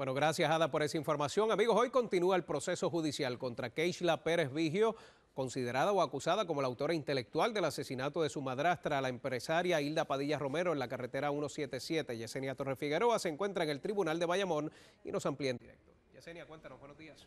Bueno, gracias Ada por esa información. Amigos, hoy continúa el proceso judicial contra Keishla Pérez Vigio, considerada o acusada como la autora intelectual del asesinato de su madrastra, la empresaria Hilda Padilla Romero, en la carretera 177. Yesenia Torre Figueroa se encuentra en el Tribunal de Bayamón y nos amplía en directo. Yesenia, cuéntanos, buenos días.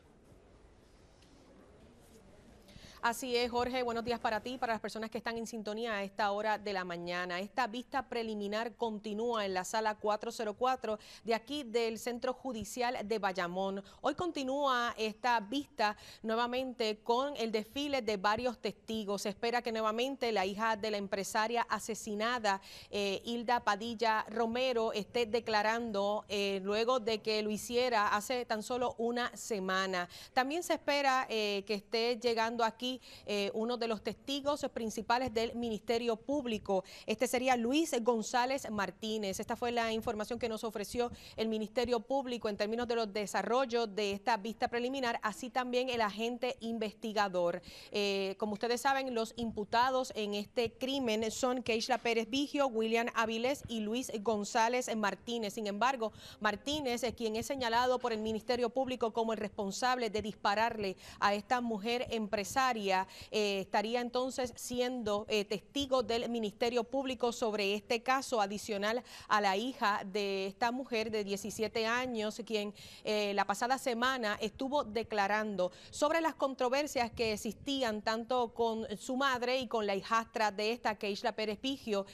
Así es, Jorge, buenos días para ti, para las personas que están en sintonía a esta hora de la mañana. Esta vista preliminar continúa en la sala 404 de aquí del Centro Judicial de Bayamón. Hoy continúa esta vista nuevamente con el desfile de varios testigos. Se espera que nuevamente la hija de la empresaria asesinada, eh, Hilda Padilla Romero, esté declarando eh, luego de que lo hiciera hace tan solo una semana. También se espera eh, que esté llegando aquí eh, uno de los testigos principales del Ministerio Público. Este sería Luis González Martínez. Esta fue la información que nos ofreció el Ministerio Público en términos de los desarrollos de esta vista preliminar, así también el agente investigador. Eh, como ustedes saben, los imputados en este crimen son Keishla Pérez Vigio, William Avilés y Luis González Martínez. Sin embargo, Martínez, es eh, quien es señalado por el Ministerio Público como el responsable de dispararle a esta mujer empresaria, eh, estaría entonces siendo eh, testigo del Ministerio Público sobre este caso adicional a la hija de esta mujer de 17 años, quien eh, la pasada semana estuvo declarando sobre las controversias que existían tanto con su madre y con la hijastra de esta, Keishla Pérez Pigio,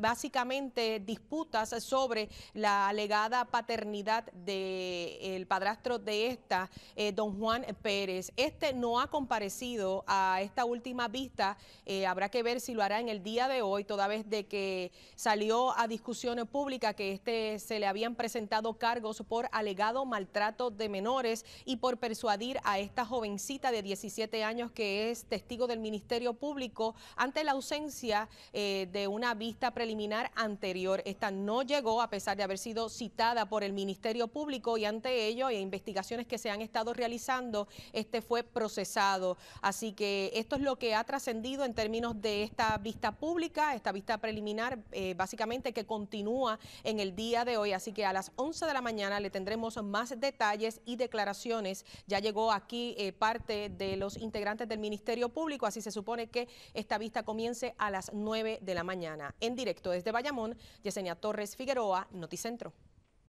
básicamente disputas sobre la alegada paternidad del padrastro de esta, don Juan Pérez. Este no ha comparecido a esta última vista. Eh, habrá que ver si lo hará en el día de hoy, toda vez de que salió a discusión pública que este se le habían presentado cargos por alegado maltrato de menores y por persuadir a esta jovencita de 17 años que es testigo del Ministerio Público ante la ausencia eh, de una vista preliminar anterior. Esta no llegó a pesar de haber sido citada por el Ministerio Público y ante ello e investigaciones que se han estado realizando, este fue procesado. Así Así que esto es lo que ha trascendido en términos de esta vista pública, esta vista preliminar, eh, básicamente que continúa en el día de hoy. Así que a las 11 de la mañana le tendremos más detalles y declaraciones. Ya llegó aquí eh, parte de los integrantes del Ministerio Público, así se supone que esta vista comience a las 9 de la mañana. En directo desde Bayamón, Yesenia Torres Figueroa, Noticentro.